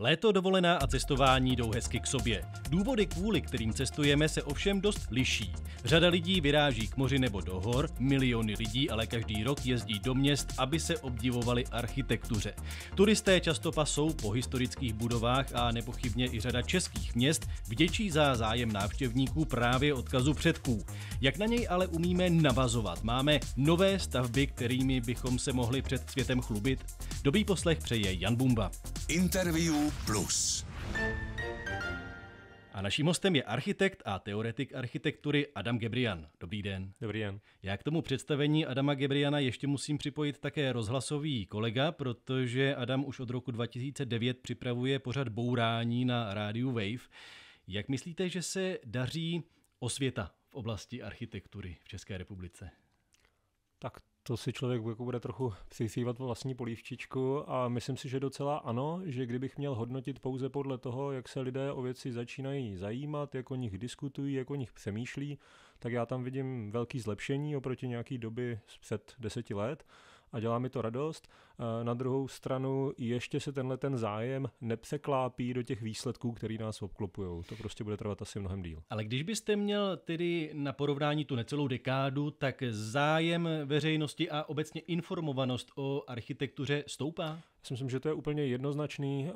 Léto, dovolená a cestování jdou hezky k sobě. Důvody, kvůli kterým cestujeme, se ovšem dost liší. Řada lidí vyráží k moři nebo do hor, miliony lidí ale každý rok jezdí do měst, aby se obdivovali architektuře. Turisté často pasou po historických budovách a nepochybně i řada českých měst vděčí za zájem návštěvníků právě odkazu předků. Jak na něj ale umíme navazovat? Máme nové stavby, kterými bychom se mohli před světem chlubit? Dobý poslech přeje Jan Bumba. Interview plus. A naším hostem je architekt a teoretik architektury Adam Gebrian. Dobrý den. Dobrý den. Já k tomu představení Adama Gebriana ještě musím připojit také rozhlasový kolega, protože Adam už od roku 2009 připravuje pořad bourání na rádiu Wave. Jak myslíte, že se daří osvěta v oblasti architektury v České republice? Tak to si člověk jako bude trochu přisývat vlastní polívčičku a myslím si, že docela ano, že kdybych měl hodnotit pouze podle toho, jak se lidé o věci začínají zajímat, jak o nich diskutují, jak o nich přemýšlí, tak já tam vidím velký zlepšení oproti nějaký doby před deseti let a dělá mi to radost. Eh, na druhou stranu ještě se tenhle ten zájem nepřeklápí do těch výsledků, který nás obklopují. To prostě bude trvat asi mnohem díl. Ale když byste měl tedy na porovnání tu necelou dekádu, tak zájem veřejnosti a obecně informovanost o architektuře stoupá? si myslím, že to je úplně jednoznačný.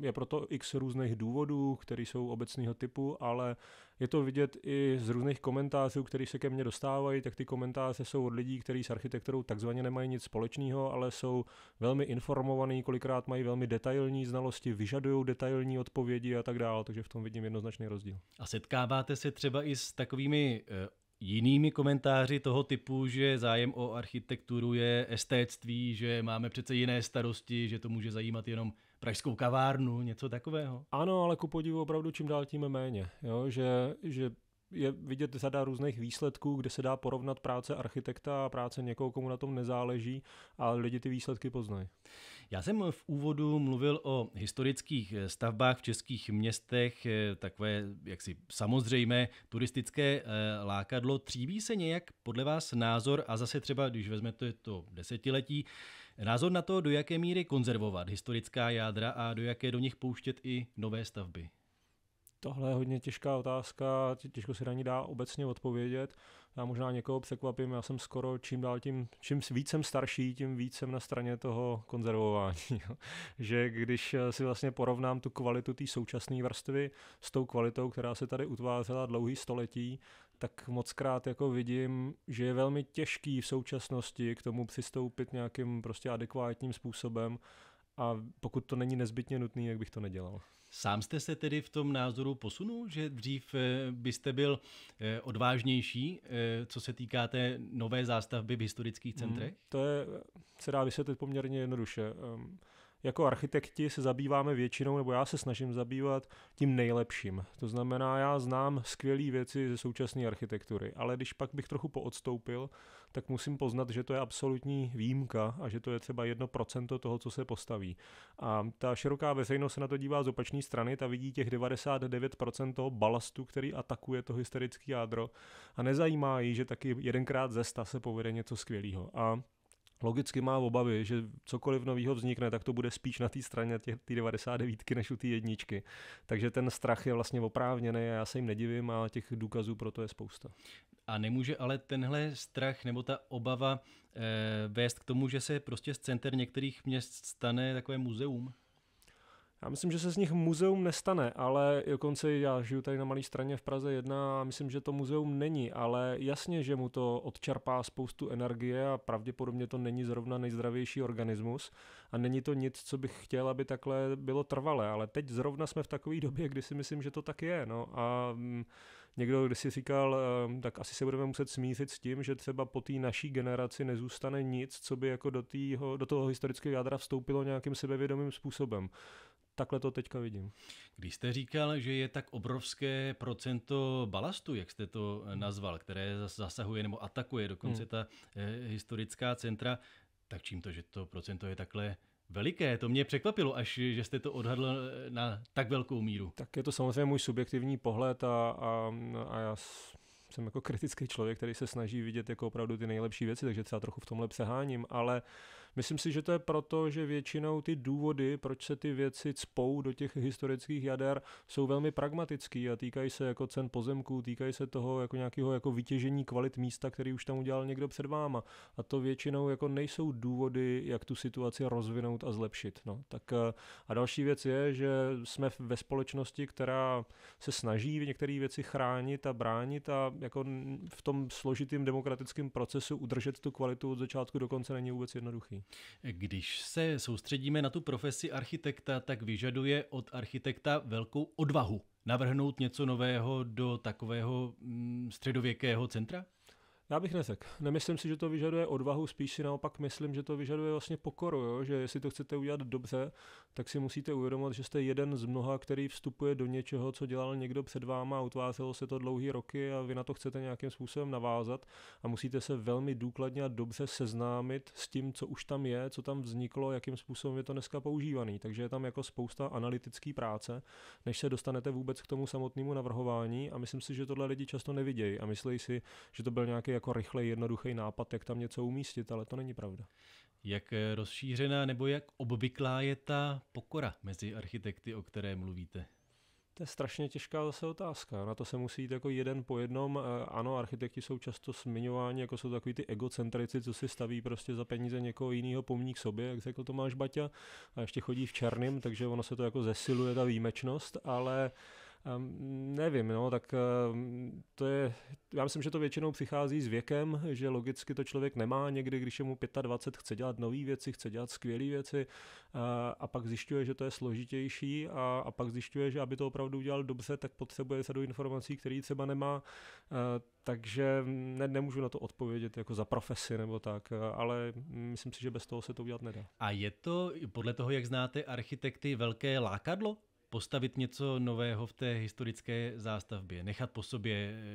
Je proto x různých důvodů, které jsou obecného typu, ale je to vidět i z různých komentářů, které se ke mně dostávají, tak ty komentáře jsou od lidí, kteří s architekturou takzvaně nemají nic společného, ale jsou velmi informovaní, kolikrát mají velmi detailní znalosti, vyžadují detailní odpovědi a tak dále, takže v tom vidím jednoznačný rozdíl. A setkáváte se třeba i s takovými eh, jinými komentáři toho typu, že zájem o architekturu je estéctví, že máme přece jiné starosti, že to může zajímat jenom pražskou kavárnu, něco takového. Ano, ale ku podivu opravdu čím dál tím méně, jo? Že, že je vidět řada různých výsledků, kde se dá porovnat práce architekta a práce někoho, komu na tom nezáleží a lidi ty výsledky poznají. Já jsem v úvodu mluvil o historických eh, stavbách v českých městech, eh, takové jaksi samozřejmé turistické eh, lákadlo. Tříbí se nějak podle vás názor, a zase třeba, když vezmete to desetiletí, názor na to, do jaké míry konzervovat historická jádra a do jaké do nich pouštět i nové stavby? Tohle je hodně těžká otázka, těžko se na ní dá obecně odpovědět. Já možná někoho překvapím, já jsem skoro čím dál tím, čím víc jsem starší, tím víc jsem na straně toho konzervování. že když eh, si vlastně porovnám tu kvalitu té současné vrstvy s tou kvalitou, která se tady utvářela dlouhý století, tak moc krát jako vidím, že je velmi těžký v současnosti k tomu přistoupit nějakým prostě adekvátním způsobem a pokud to není nezbytně nutné, jak bych to nedělal. Sám jste se tedy v tom názoru posunul, že dřív eh, byste byl eh, odvážnější, eh, co se týká té nové zástavby v historických hmm, centrech? Hmm, to je, se dá vysvětlit poměrně jednoduše. Ehm, jako architekti se zabýváme většinou, nebo já se snažím zabývat tím nejlepším. To znamená, já znám skvělé věci ze současné architektury, ale když pak bych trochu poodstoupil, tak musím poznat, že to je absolutní výjimka a že to je třeba 1% toho, co se postaví. A ta široká veřejnost se na to dívá z opačné strany, ta vidí těch 99% toho balastu, který atakuje to hysterické jádro a nezajímá ji, že taky jedenkrát ze sta se povede něco skvělého. A logicky má obavy, že cokoliv nového vznikne, tak to bude spíš na té straně těch, 99 než u té jedničky. Takže ten strach je vlastně oprávněný a já se jim nedivím a těch důkazů pro to je spousta. A nemůže ale tenhle strach nebo ta obava e, vést k tomu, že se prostě z center některých měst stane takové muzeum? Já myslím, že se z nich muzeum nestane, ale dokonce já žiju tady na malé straně v Praze 1 a myslím, že to muzeum není, ale jasně, že mu to odčerpá spoustu energie a pravděpodobně to není zrovna nejzdravější organismus a není to nic, co bych chtěl, aby takhle bylo trvalé, ale teď zrovna jsme v takové době, kdy si myslím, že to tak je. No a mm, Někdo když si říkal, ehm, tak asi se budeme muset smířit s tím, že třeba po té naší generaci nezůstane nic, co by jako do, týho, do toho historického jádra vstoupilo nějakým sebevědomým způsobem. Takhle to teďka vidím. Když jste říkal, že je tak obrovské procento balastu, jak jste to eh, hmm. nazval, které zasahuje nebo atakuje dokonce hmm. ta eh, historická centra, tak čím to, že to procento je takhle veliké. To mě překvapilo, až že jste to odhadl na tak velkou míru. Tak je to samozřejmě můj subjektivní pohled a, a, a já jsem jako kritický člověk, který se snaží vidět jako opravdu ty nejlepší věci, takže třeba trochu v tomhle přeháním, ale uh, Myslím si, že to je proto, že většinou ty důvody, proč se ty věci cpou do těch historických jader, jsou velmi pragmatický a týkají se jako cen pozemků, týkají se toho jako nějakého jako vytěžení kvalit místa, který už tam udělal někdo před váma. A to většinou jako nejsou důvody, jak tu situaci rozvinout a zlepšit. No. Tak eh, a další věc je, že jsme ve společnosti, která se snaží některé věci chránit a bránit a jako v tom složitým demokratickém procesu udržet tu kvalitu od začátku do konce není vůbec jednoduchý. Když se soustředíme na tu profesi architekta, tak vyžaduje od architekta velkou odvahu navrhnout něco nového do takového mm, středověkého centra? Já bych neřekl. Nemyslím si, že to vyžaduje odvahu, spíš si naopak myslím, že to vyžaduje vlastně pokoru, jo? že jestli to chcete udělat dobře, tak si musíte uvědomit, že jste jeden z mnoha, který vstupuje do něčeho, co dělal někdo před váma, a utvářelo se to dlouhý roky a vy na to chcete nějakým způsobem navázat a musíte se velmi důkladně a dobře seznámit s tím, co už tam je, co tam vzniklo, jakým způsobem je to dneska používaný. Takže je tam jako spousta analytické práce, než se dostanete vůbec k tomu samotnému navrhování a myslím si, že tohle lidi často nevidějí a myslí si, že to byl nějaký jako rychlej, jednoduchý nápad, jak tam něco umístit, ale to není pravda. Jak eh, rozšířená nebo jak obvyklá je ta pokora mezi architekty, o které mluvíte? To je strašně těžká zase otázka. Na to se musí jít jako jeden po jednom. Eh, ano, architekti jsou často zmiňováni, jako jsou takový ty egocentrici, co si staví prostě za peníze někoho jiného pomník sobě, jak řekl Tomáš Baťa, a ještě chodí v černém, takže ono se to jako zesiluje ta výjimečnost, ale nevím, no, tak to je, já myslím, že to většinou přichází s věkem, že logicky to člověk nemá někdy, když je mu 25, chce dělat nové věci, chce dělat skvělé věci a, a pak zjišťuje, že to je složitější a, a pak zjišťuje, že aby to opravdu udělal dobře, tak potřebuje se do informací, které třeba nemá, a, e, takže ne, nemůžu na to odpovědět jako za profesi nebo tak, e, ale myslím si, že bez toho se to udělat nedá. A je to podle toho, jak znáte architekty, velké lákadlo postavit něco nového v té historické zástavbě, nechat po sobě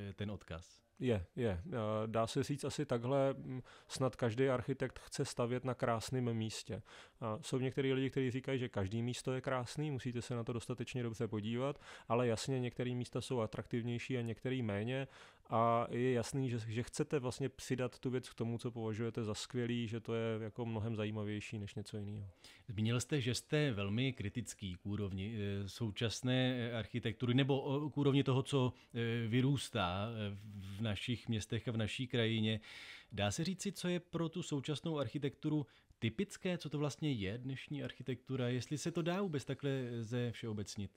eh, ten odkaz. Je, je. Eh, dá se říct asi takhle, mm, snad každý architekt chce stavět na krásném místě. A eh, jsou některý lidi, kteří říkají, že každý místo je krásný, musíte se na to dostatečně dobře podívat, ale jasně některé místa jsou atraktivnější a některé méně a je jasný, že, že chcete vlastně přidat tu věc k tomu, co považujete za skvělý, že to je jako mnohem zajímavější než něco jiného. Zmínil jste, že jste velmi kritický k úrovni eh, současné eh, architektury nebo k úrovni toho, co eh, vyrůstá v našich městech a v naší krajině. Dá se říci, co je pro tu současnou architekturu typické, co to vlastně je dnešní architektura, jestli se to dá vůbec takhle ze všeobecnit?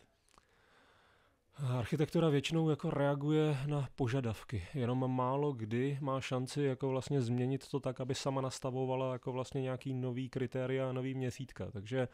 Architektura většinou jako reaguje na požadavky. Jenom málo kdy má šanci jako vlastně změnit to tak, aby sama nastavovala jako vlastně nějaký nový kritéria a nový měsítka. Takže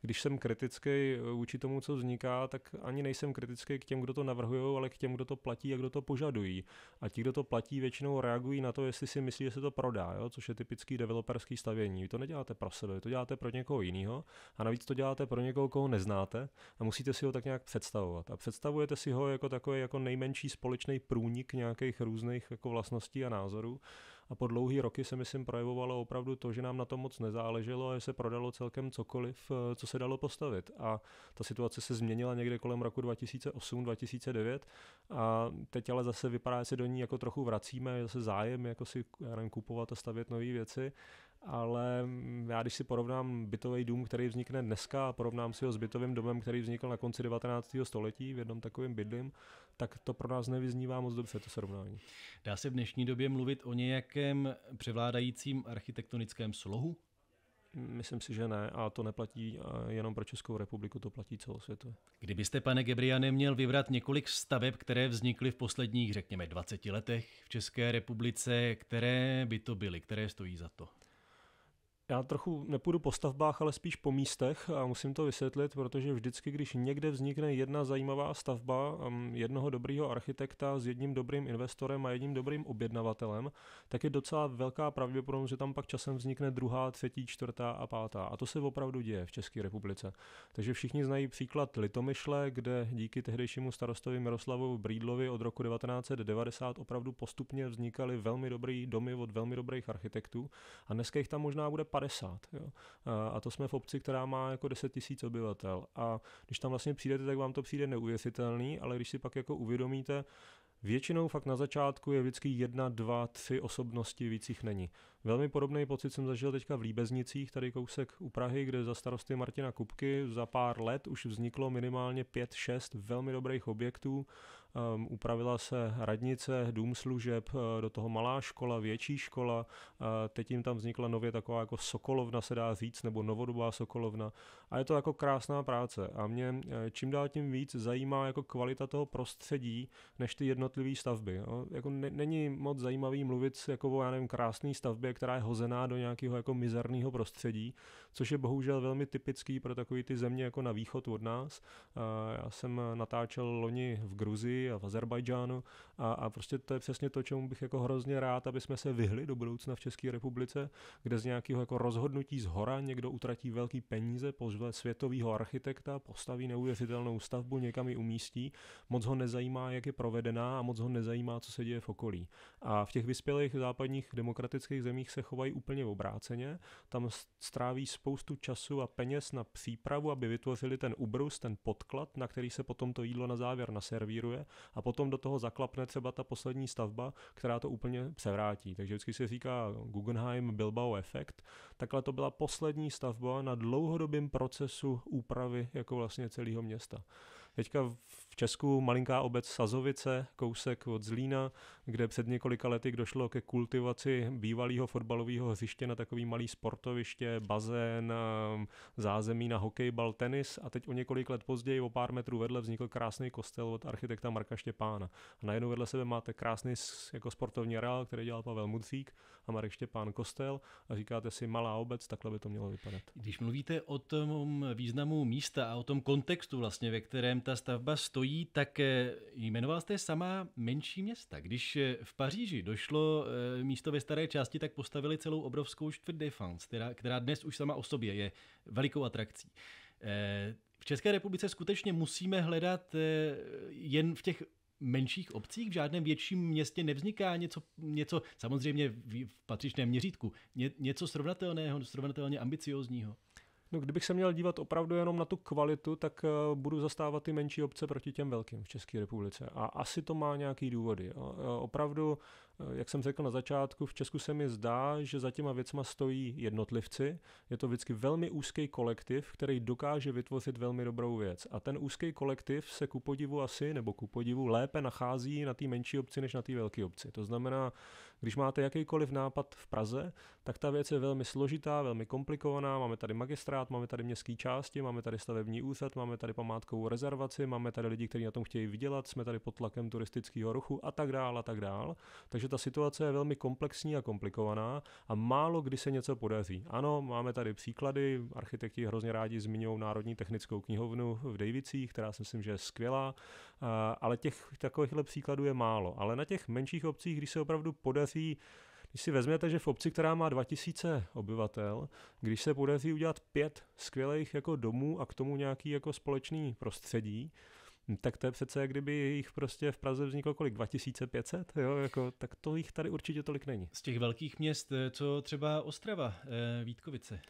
když jsem kritický eh, vůči tomu, co vzniká, tak ani nejsem kritický k těm, kdo to navrhují, ale k těm, kdo to platí a kdo to požadují. A ti, kdo to platí, většinou reagují na to, jestli si myslí, že se to prodá, jo? což je typický developerský stavění. Vy to neděláte pro sebe, vy to děláte pro někoho jiného a navíc to děláte pro někoho, koho neznáte a musíte si ho tak nějak představovat. A představujete si ho jako takový jako nejmenší společný průnik nějakých různých jako vlastností a názorů a po dlouhý roky se myslím projevovalo opravdu to, že nám na to moc nezáleželo a že se prodalo celkem cokoliv, eh, co se dalo postavit. A ta situace se změnila někde kolem roku 2008-2009 a teď ale zase vypadá, že se do ní jako trochu vracíme, je zase zájem jako si kupovat a stavět nové věci ale já když si porovnám bytový dům, který vznikne dneska a porovnám si ho s bytovým domem, který vznikl na konci 19. století v jednom takovém bydlím, tak to pro nás nevyznívá moc dobře to srovnání. Dá se v dnešní době mluvit o nějakém převládajícím architektonickém slohu? Myslím si, že ne a to neplatí jenom pro Českou republiku, to platí celosvětově. Kdybyste, pane Gebriane, měl vybrat několik staveb, které vznikly v posledních, řekněme, 20 letech v České republice, které by to byly, které stojí za to? Já trochu nepůjdu po stavbách, ale spíš po místech a musím to vysvětlit, protože vždycky, když někde vznikne jedna zajímavá stavba um, jednoho dobrého architekta s jedním dobrým investorem a jedním dobrým objednavatelem, tak je docela velká pravděpodobnost, že tam pak časem vznikne druhá, třetí, čtvrtá a pátá. A to se opravdu děje v České republice. Takže všichni znají příklad Litomyšle, kde díky tehdejšímu starostovi Miroslavu Brídlovi od roku 1990 opravdu postupně vznikaly velmi dobrý domy od velmi dobrých architektů a dneska jich tam možná bude 50. Jo. A to jsme v obci, která má jako 10 tisíc obyvatel. A když tam vlastně přijdete, tak vám to přijde neuvěřitelný, ale když si pak jako uvědomíte, Většinou fakt na začátku je vždycky jedna, dva, tři osobnosti, víc jich není. Velmi podobný pocit jsem zažil teďka v Líbeznicích, tady kousek u Prahy, kde za starosty Martina Kupky za pár let už vzniklo minimálně pět, šest velmi dobrých objektů Um, upravila se radnice, dům služeb, eh, do toho malá škola, větší škola, eh, teď jim tam vznikla nově taková jako sokolovna, se dá říct, nebo novodobá sokolovna. A je to jako krásná práce. A mě eh, čím dál tím víc zajímá jako kvalita toho prostředí, než ty jednotlivé stavby. Jo. Jako ne, není moc zajímavý mluvit jako o, já nevím, krásné stavbě, která je hozená do nějakého jako mizerného prostředí, což je bohužel velmi typický pro takové ty země jako na východ od nás. Já jsem natáčel loni v Gruzii, Gruzii a v Azerbajdžánu a, a prostě to je přesně to, čemu bych jako hrozně rád, aby jsme se vyhli do budoucna v České republice, kde z nějakého jako rozhodnutí z hora někdo utratí velký peníze, pozve světového architekta, postaví neuvěřitelnou stavbu, někam ji umístí, moc ho nezajímá, jak je provedená a moc ho nezajímá, co se děje v okolí. A v těch vyspělých západních demokratických zemích se chovají úplně obráceně, tam stráví spoustu času a peněz na přípravu, aby vytvořili ten ubrus, ten podklad, na který se potom to jídlo na závěr naservíruje a potom do toho zaklapne třeba ta poslední stavba, která to úplně převrátí. Takže vždycky se říká Guggenheim Bilbao efekt. Takhle to byla poslední stavba na dlouhodobém procesu úpravy jako vlastně celého města. Teďka v Česku malinká obec Sazovice, kousek od Zlína, kde před několika lety došlo ke kultivaci bývalého fotbalového hřiště na takový malý sportoviště, bazén, ehm, zázemí na hokejbal, tenis a teď o několik let později o pár metrů vedle vznikl krásný kostel od architekta Marka Štěpána. A najednou vedle sebe máte krásný jako sportovní areál, který dělal Pavel Mudřík a Marek Štěpán kostel a říkáte si malá obec, takhle by to mělo vypadat. Když mluvíte o tom významu místa a o tom kontextu vlastně, ve kterém ta stavba stojí, stojí, tak eh, jmenoval jste sama menší města. Když eh, v Paříži došlo eh, místo ve staré části, tak postavili celou obrovskou čtvrt Défense, která, která dnes už sama o sobě je velikou atrakcí. V České republice skutečně musíme hledat jen v těch menších obcích, v žádném větším městě nevzniká něco, něco samozřejmě v patřičném měřítku, ně, něco srovnatelného, srovnatelně ambiciozního. No, kdybych se měl dívat opravdu jenom na tu kvalitu, tak eh, budu zastávat ty menší obce proti těm velkým v České republice. A asi to má nějaký důvody. Eh, opravdu Eh, jak jsem řekl na začátku, v Česku se mi zdá, že za těma věcma stojí jednotlivci. Je to vždycky velmi úzký kolektiv, který dokáže vytvořit velmi dobrou věc. A ten úzký kolektiv se ku podivu asi, nebo ku podivu, lépe nachází na té menší obci než na té velké obci. To znamená, když máte jakýkoliv nápad v Praze, tak ta věc je velmi složitá, velmi komplikovaná. Máme tady magistrát, máme tady městské části, máme tady stavební úřad, máme tady památkovou rezervaci, máme tady lidi, kteří na tom chtějí vydělat, jsme tady pod tlakem turistického ruchu a tak dále, a tak Takže protože ta situace je velmi komplexní a komplikovaná a málo kdy se něco podaří. Ano, máme tady příklady, architekti hrozně rádi zmiňují Národní technickou knihovnu v Davicích, která si myslím, že je skvělá, eh, ale těch takovýchhle příkladů je málo. Ale na těch menších obcích, když se opravdu podaří když si vezmete, že v obci, která má 2000 obyvatel, když se podaří udělat pět skvělých jako domů a k tomu nějaký jako společný prostředí, Hm, tak to je přece, kdyby jich prostě v Praze vzniklo kolik, 2500, jo, jako, tak to jich tady určitě tolik není. Z těch velkých měst, eh, co třeba Ostrava, eh, Vítkovice?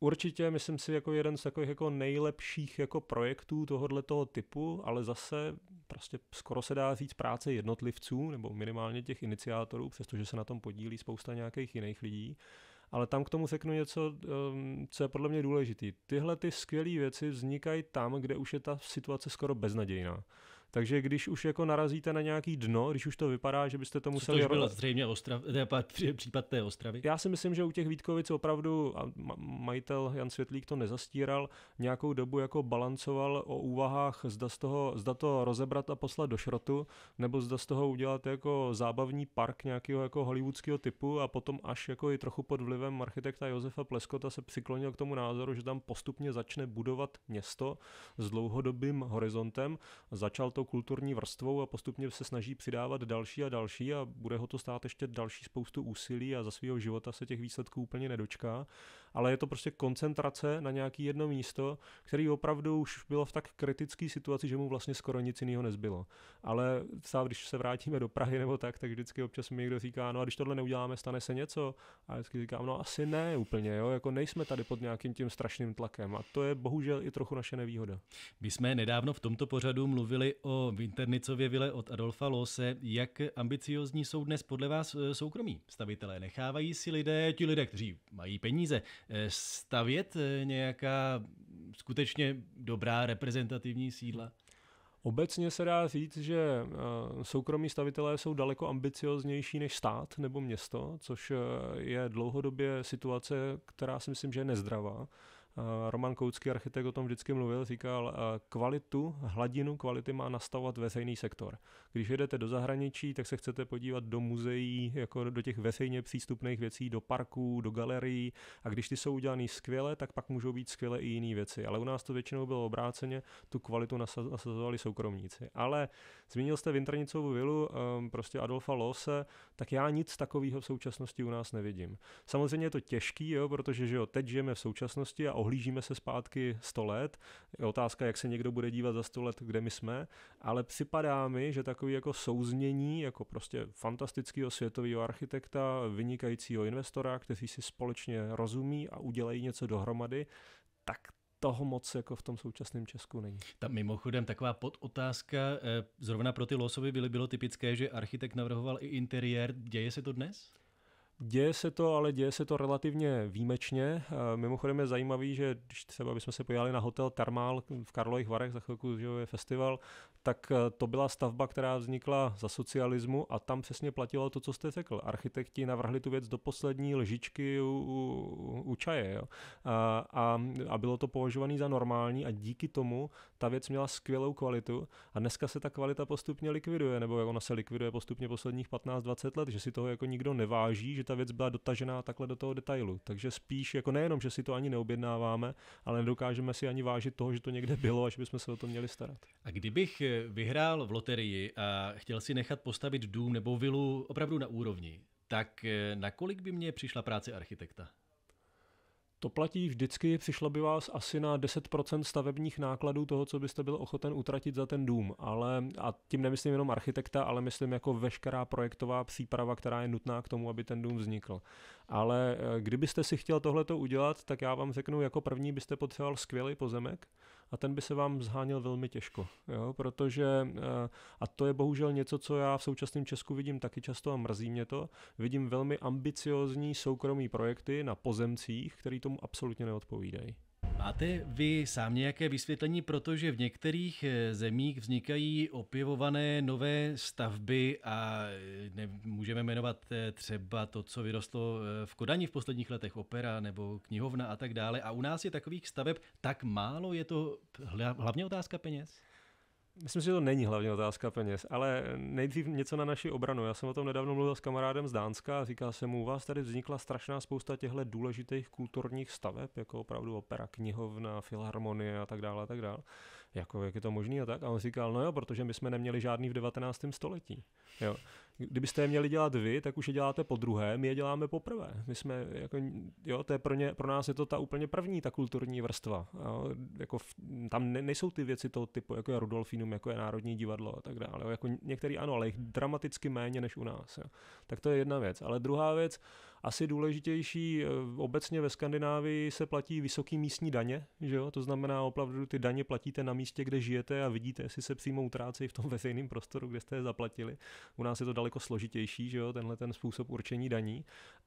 Určitě, myslím si, jako jeden z takových jako nejlepších jako projektů tohohle toho typu, ale zase prostě skoro se dá říct práce jednotlivců, nebo minimálně těch iniciátorů, přestože se na tom podílí spousta nějakých jiných lidí ale tam k tomu řeknu něco, ehm, co je podle mě důležité. Tyhle ty skvělé věci vznikají tam, kde už je ta situace skoro beznadějná. Takže když už jako narazíte na nějaký dno, když už to vypadá, že byste to museli... Což byl zřejmě Ostrav, případ té Ostravy. Já si myslím, že u těch Vítkovic opravdu, a majitel Jan Světlík to nezastíral, nějakou dobu jako balancoval o úvahách, zda, z toho, zda to rozebrat a poslat do šrotu, nebo zda z toho udělat jako zábavní park nějakého jako hollywoodského typu a potom až jako i trochu pod vlivem architekta Josefa Pleskota se přiklonil k tomu názoru, že tam postupně začne budovat město s dlouhodobým horizontem. Začal to tou kulturní vrstvou a postupně se snaží přidávat další a další a bude ho to stát ještě další spoustu úsilí a za svého života se těch výsledků úplně nedočká. Ale je to prostě koncentrace na nějaký jedno místo, který opravdu už bylo v tak kritické situaci, že mu vlastně skoro nic jiného nezbylo. Ale třeba když se vrátíme do Prahy nebo tak, tak vždycky občas mi někdo říká, no a když tohle neuděláme, stane se něco. A vždycky říkám, no asi ne úplně, jo, jako nejsme tady pod nějakým tím strašným tlakem. A to je bohužel i trochu naše nevýhoda. My jsme nedávno v tomto pořadu mluvili o o Vinternicově vile od Adolfa Lose. Jak ambiciozní jsou dnes podle vás eh, soukromí stavitelé? Nechávají si lidé, ti lidé, kteří mají peníze, eh, stavět eh, nějaká skutečně dobrá reprezentativní sídla? Obecně se dá říct, že soukromí stavitelé jsou daleko ambicioznější než stát nebo město, což je dlouhodobě situace, která si myslím, že je nezdravá Eh, Roman Koucký, architekt, o tom vždycky mluvil, říkal, eh, kvalitu, hladinu kvality má nastavovat veřejný sektor. Když jedete do zahraničí, tak se chcete podívat do muzeí, jako do těch veřejně přístupných věcí, do parků, do galerií a když ty jsou udělané skvěle, tak pak můžou být skvěle i jiné věci. Ale u nás to většinou bylo obráceně, tu kvalitu nasazovali soukromníci. Ale zmínil jste Vintrnicovou vilu, eh, prostě Adolfa Lose, tak já nic takového v současnosti u nás nevidím. Samozřejmě je to těžký, jo, protože že jo, teď žijeme v současnosti a ohlížíme se zpátky 100 let, je otázka, jak se někdo bude dívat za 100 let, kde my jsme, ale připadá mi, že takový jako souznění, jako prostě fantastického světového architekta, vynikajícího investora, kteří si společně rozumí a udělají něco dohromady, tak toho moc jako v tom současném Česku není. Tam mimochodem taková podotázka, eh, zrovna pro ty losovy byly, bylo typické, že architekt navrhoval i interiér. Děje se to dnes? Děje se to, ale děje se to relativně výjimečně. Eh, mimochodem je zajímavý, že když třeba bychom se pojali na hotel Termál v Karlových Varech, za chvilku že je festival, tak eh, to byla stavba, která vznikla za socialismu a tam přesně platilo to, co jste řekl. Architekti navrhli tu věc do poslední lžičky u, u, u čaje jo? A, eh, a, a bylo to považované za normální a díky tomu ta věc měla skvělou kvalitu a dneska se ta kvalita postupně likviduje, nebo ona se likviduje postupně posledních 15-20 let, že si toho jako nikdo neváží, že ta věc byla dotažená takhle do toho detailu. Takže spíš jako nejenom, že si to ani neobjednáváme, ale nedokážeme si ani vážit toho, že to někde bylo a že bychom se o to měli starat. A kdybych eh, vyhrál v loterii a chtěl si nechat postavit dům nebo vilu opravdu na úrovni, tak eh, nakolik by mě přišla práce architekta? To platí vždycky, přišlo by vás asi na 10% stavebních nákladů toho, co byste byl ochoten utratit za ten dům, ale a tím nemyslím jenom architekta, ale myslím jako veškerá projektová příprava, která je nutná k tomu, aby ten dům vznikl. Ale eh, kdybyste si chtěl tohleto udělat, tak já vám řeknu, jako první byste potřeboval skvělý pozemek, a ten by se vám zháněl velmi těžko, jo? protože, eh, a to je bohužel něco, co já v současném Česku vidím taky často a mrzí mě to, vidím velmi ambiciozní soukromí projekty na pozemcích, které tomu absolutně neodpovídají. Máte vy sám nějaké vysvětlení, protože v některých eh, zemích vznikají opěvované nové stavby a eh, ne, můžeme jmenovat eh, třeba to, co vyrostlo v Kodani v posledních letech, opera nebo knihovna a tak dále. A u nás je takových staveb tak málo, je to hlavně otázka peněz? Myslím si, že to není hlavně otázka peněz, ale nejdřív něco na naši obranu. Já jsem o tom nedávno mluvil s kamarádem z Dánska a říkal jsem mu, u vás tady vznikla strašná spousta těchto důležitých kulturních staveb, jako opravdu opera, knihovna, filharmonie a tak dále a tak dále. Jako, jak je to možné a tak? A on říkal, no jo, protože my jsme neměli žádný v 19. století. Jo. Kdybyste je měli dělat vy, tak už je děláte po druhé, my je děláme poprvé. My jsme, jako, jo, to je pro, ně, pro nás je to ta úplně první, ta kulturní vrstva. Jo, jako v, tam ne, nejsou ty věci toho typu, jako je Rudolfínum, jako je Národní divadlo a tak dále. jako některý ano, ale jich dramaticky méně než u nás. Jo. Tak to je jedna věc. Ale druhá věc, asi důležitější, eh, obecně ve Skandinávii se platí vysoký místní daně, že jo? to znamená opravdu ty daně platíte na místě, kde žijete a vidíte, jestli se přímo utrácejí v tom veřejném prostoru, kde jste je zaplatili. U nás je to daleko složitější, že jo? tenhle ten způsob určení daní.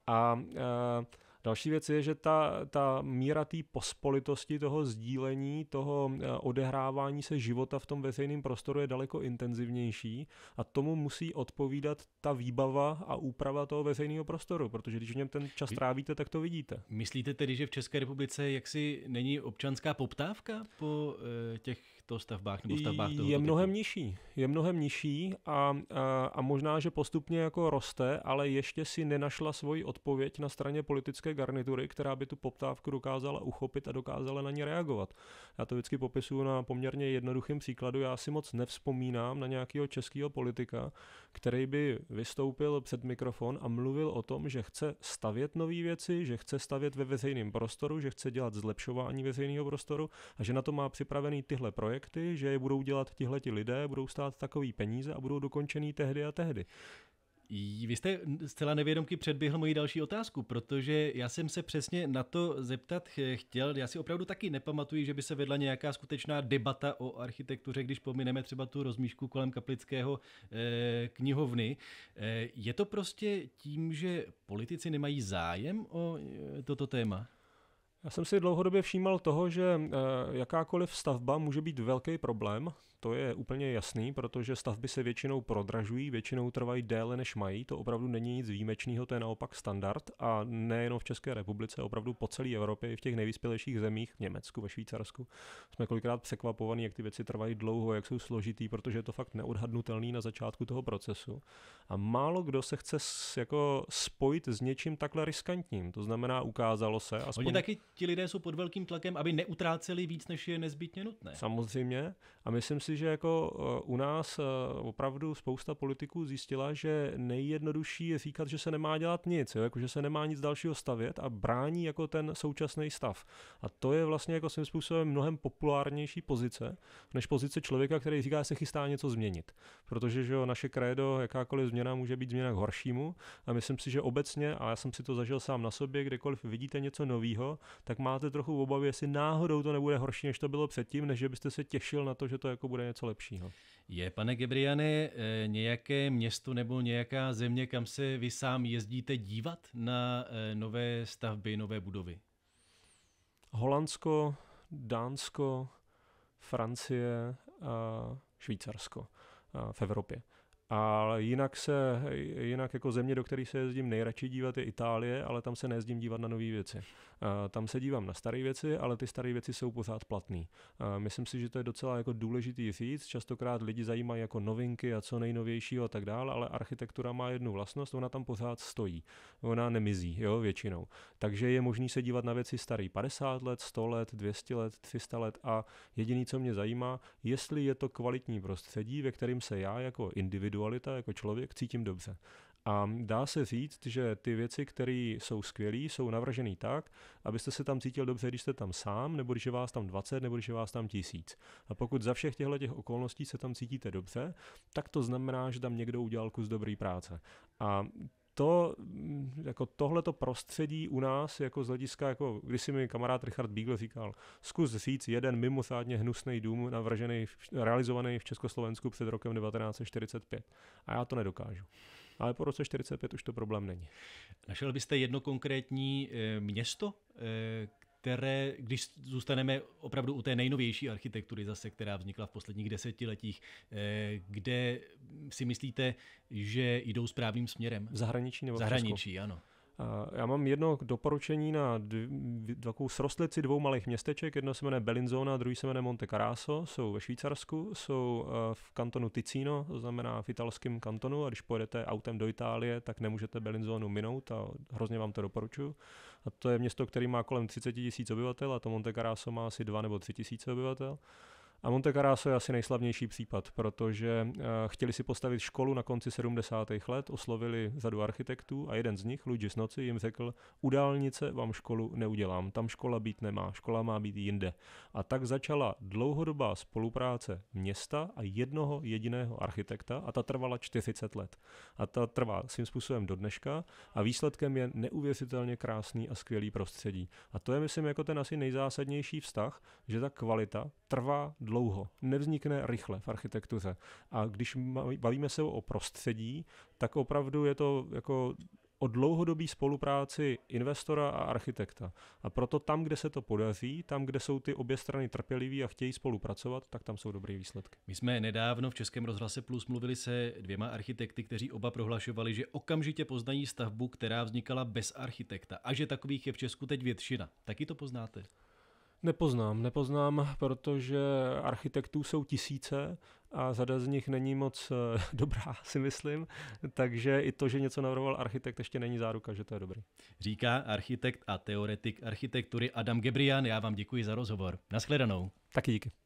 A, a eh, Další věc je, že ta, ta míra té pospolitosti, toho sdílení, toho eh, odehrávání se života v tom veřejném prostoru je daleko intenzivnější a tomu musí odpovídat ta výbava a úprava toho veřejného prostoru, protože když v něm ten čas trávíte, tak to vidíte. Myslíte tedy, že v České republice jaksi není občanská poptávka po eh, těch stavbách nebo stavbách toho Je mnohem typu. nižší, je mnohem nižší a, a, a možná, že postupně jako roste, ale ještě si nenašla svoji odpověď na straně politické garnitury, která by tu poptávku dokázala uchopit a dokázala na ní reagovat. Já to vždycky popisuju na poměrně jednoduchém příkladu. Já si moc nevzpomínám na nějakého českého politika, který by vystoupil před mikrofon a mluvil o tom, že chce stavět nové věci, že chce stavět ve veřejném prostoru, že chce dělat zlepšování veřejného prostoru a že na to má připravený tyhle projekty, že je budou dělat tihleti lidé, budou stát takový peníze a budou dokončený tehdy a tehdy. Vy jste zcela nevědomky předběhl moji další otázku, protože já jsem se přesně na to zeptat chtěl. Já si opravdu taky nepamatuji, že by se vedla nějaká skutečná debata o architektuře, když pomineme třeba tu rozmíšku kolem kaplického eh, knihovny. Eh, je to prostě tím, že politici nemají zájem o eh, toto téma? Já jsem si dlouhodobě všímal toho, že eh, jakákoliv stavba může být velký problém, to je úplně jasný, protože stavby se většinou prodražují, většinou trvají déle než mají, to opravdu není nic výjimečného, to je naopak standard a nejenom v České republice, opravdu po celé Evropě, i v těch nejvyspělejších zemích, v Německu, ve Švýcarsku, jsme kolikrát překvapovaní, jak ty věci trvají dlouho, jak jsou složitý, protože je to fakt neodhadnutelný na začátku toho procesu. A málo kdo se chce s, jako spojit s něčím takhle riskantním, to znamená ukázalo se. Aspoň... Oni taky ti lidé jsou pod velkým tlakem, aby neutráceli víc, než je nezbytně nutné. Samozřejmě a myslím si, si, že jako eh, u nás eh, opravdu spousta politiků zjistila, že nejjednodušší je říkat, že se nemá dělat nic, jo? Jako, že se nemá nic dalšího stavět a brání jako ten současný stav. A to je vlastně jako svým způsobem mnohem populárnější pozice, než pozice člověka, který říká, že se chystá něco změnit. Protože že jo, naše krédo, jakákoliv změna může být změna k horšímu a myslím si, že obecně, a já jsem si to zažil sám na sobě, kdekoliv vidíte něco nového, tak máte trochu obavy, jestli náhodou to nebude horší, než to bylo předtím, než byste se těšil na to, že to jako bude bude něco lepšího. Je, pane Gebriane, eh, nějaké město nebo nějaká země, kam se vy sám jezdíte dívat na eh, nové stavby, nové budovy? Holandsko, Dánsko, Francie a Švýcarsko eh, v Evropě. Ale jinak se, jinak jako země, do které se jezdím nejradši dívat, je Itálie, ale tam se nejezdím dívat na nové věci. Eh, tam se dívám na staré věci, ale ty staré věci jsou pořád platné. Eh, myslím si, že to je docela jako důležitý říct. Častokrát lidi zajímají jako novinky a co nejnovějšího a tak dále, ale architektura má jednu vlastnost, ona tam pořád stojí. Ona nemizí, jo, většinou. Takže je možný se dívat na věci staré 50 let, 100 let, 200 let, 300 let a jediný, co mě zajímá, jestli je to kvalitní prostředí, ve kterém se já jako individu individualita jako člověk cítím dobře. A dá se říct, že ty věci, které jsou skvělé, jsou navržené tak, abyste se tam cítil dobře, když jste tam sám, nebo když je vás tam 20, nebo když je vás tam tisíc. A pokud za všech těchto těch okolností se tam cítíte dobře, tak to znamená, že tam někdo udělal kus dobrý práce. A to, mm, jako tohleto prostředí u nás, jako z hlediska, jako když si mi kamarád Richard Beagle říkal, zkus říct jeden mimořádně hnusný dům navržený, realizovaný v Československu před rokem 1945. A já to nedokážu. Ale po roce 45 už to problém není. Našel byste jedno konkrétní eh, město, eh, které, když zůstaneme opravdu u té nejnovější architektury zase, která vznikla v posledních desetiletích, eh, kde si myslíte, že jdou správným směrem? V zahraničí nebo v Zahraničí, ano. Eh, já mám jedno doporučení na takovou srostlici dvou malých městeček. Jedno se jmenuje Bellinzona, druhý se jmenuje Monte Caraso. jsou ve Švýcarsku, jsou eh, v kantonu Ticino, to znamená v italském kantonu a když pojedete autem do Itálie, tak nemůžete Bellinzonu minout a hrozně vám to doporučuji. A to je město, který má kolem 30 tisíc obyvatel a to Monte Caraso má asi 2 nebo 3 tisíce obyvatel. A Monte Carlo je asi nejslavnější případ, protože eh, chtěli si postavit školu na konci 70. let, oslovili řadu architektů a jeden z nich, Luigi Snoci, jim řekl, u dálnice vám školu neudělám, tam škola být nemá, škola má být jinde. A tak začala dlouhodobá spolupráce města a jednoho jediného architekta a ta trvala 40 let. A ta trvá svým způsobem do dneška a výsledkem je neuvěřitelně krásný a skvělý prostředí. A to je, myslím, jako ten asi nejzásadnější vztah, že ta kvalita trvá dlouho, nevznikne rychle v architektuře. A když bavíme se o prostředí, tak opravdu je to jako o dlouhodobý spolupráci investora a architekta. A proto tam, kde se to podaří, tam, kde jsou ty obě strany trpěliví a chtějí spolupracovat, tak tam jsou dobré výsledky. My jsme nedávno v Českém rozhlase Plus mluvili se dvěma architekty, kteří oba prohlašovali, že okamžitě poznají stavbu, která vznikala bez architekta a že takových je v Česku teď většina. Taky to poznáte? Nepoznám, nepoznám, protože architektů jsou tisíce a řada z nich není moc eh, dobrá, si myslím. Takže i to, že něco navrhoval architekt, ještě není záruka, že to je dobrý. Říká architekt a teoretik architektury Adam Gebrian. Já vám děkuji za rozhovor. Naschledanou. Taky díky.